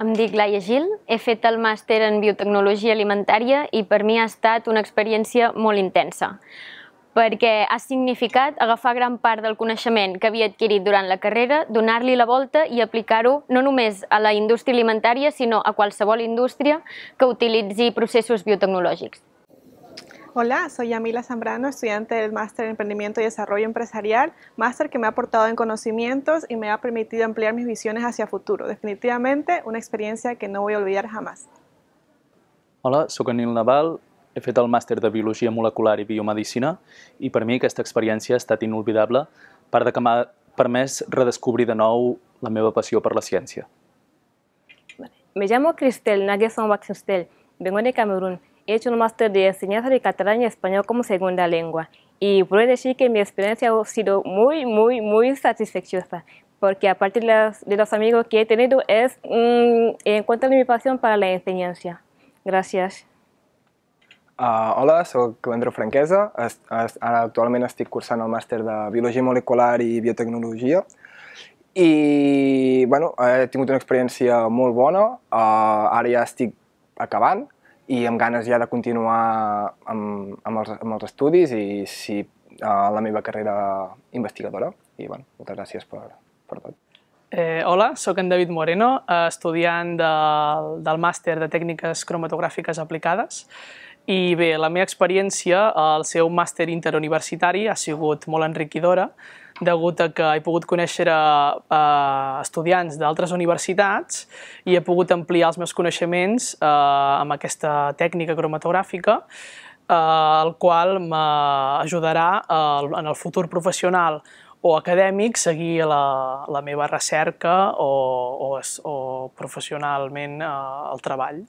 Em dic Laia Gil, he fet el màster en biotecnologia alimentària i per mi ha estat una experiència molt intensa perquè ha significat agafar gran part del coneixement que havia adquirit durant la carrera, donar-li la volta i aplicar-ho no només a la indústria alimentària, sinó a qualsevol indústria que utilitzi processos biotecnològics. Hola, soy Yamila Zambrano, estudiante del Máster en Emprendimiento y Desarrollo Empresarial, máster que me ha aportado en conocimientos y me ha permitido ampliar mis visiones hacia futuro. Definitivamente una experiencia que no voy a olvidar jamás. Hola, soy Anil Naval, he hecho el Máster de Biología Molecular y Biomedicina y para mí esta experiencia ha estat inolvidable, para de que me permès redescobrir de nuevo la nueva pasión por la ciencia. Me llamo Cristel Nageson Baxustel, vengo de Camerún He hecho un máster de enseñanza de catalán y español como segunda lengua y puedo decir que mi experiencia ha sido muy, muy, muy satisfactoria porque aparte de los, de los amigos que he tenido es mmm, mi pasión para la enseñanza. Gracias. Ah, hola, soy l'Andreu Franquesa. actualmente estoy cursando el máster de Biología Molecular y Biotecnología y bueno, he eh, una experiencia muy buena, ah, ahora ya estoy acabando, i amb ganes ja de continuar amb, amb, els, amb els estudis i si, a eh, la meva carrera investigadora. I bueno, moltes gràcies per, per tot. Eh, hola, sóc en David Moreno, eh, estudiant de, del màster de tècniques cromatogràfiques aplicades i bé, la meva experiència al seu màster interuniversitari ha sigut molt enriquidora degut a que he pogut conèixer a, eh, a estudiants d'altres universitats i he pogut ampliar els meus coneixements eh, amb aquesta tècnica cromatogràfica a, eh, el qual m'ajudarà en el futur professional o acadèmic, seguir la, la meva recerca o, o, o professionalment eh, el treball.